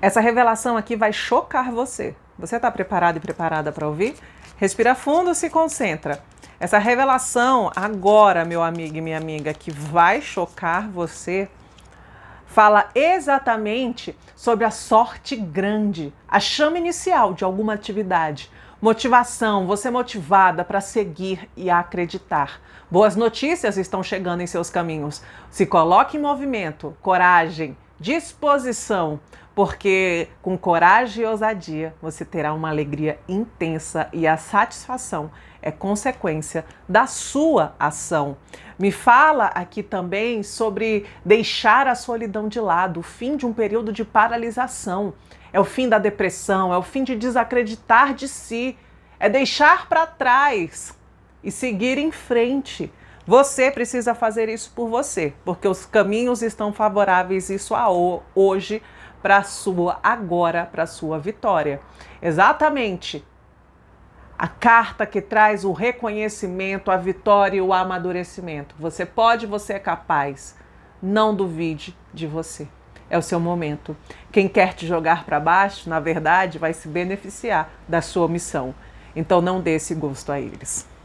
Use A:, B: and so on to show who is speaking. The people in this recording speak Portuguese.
A: Essa revelação aqui vai chocar você. Você está preparado e preparada para ouvir? Respira fundo, se concentra. Essa revelação agora, meu amigo e minha amiga, que vai chocar você, fala exatamente sobre a sorte grande, a chama inicial de alguma atividade, motivação, você motivada para seguir e acreditar. Boas notícias estão chegando em seus caminhos. Se coloque em movimento, coragem, disposição, porque com coragem e ousadia você terá uma alegria intensa e a satisfação é consequência da sua ação. Me fala aqui também sobre deixar a solidão de lado, o fim de um período de paralisação. É o fim da depressão, é o fim de desacreditar de si, é deixar para trás e seguir em frente. Você precisa fazer isso por você, porque os caminhos estão favoráveis isso a hoje para sua agora, para sua vitória. Exatamente. A carta que traz o reconhecimento, a vitória e o amadurecimento. Você pode, você é capaz. Não duvide de você. É o seu momento. Quem quer te jogar para baixo, na verdade, vai se beneficiar da sua missão. Então não dê esse gosto a eles.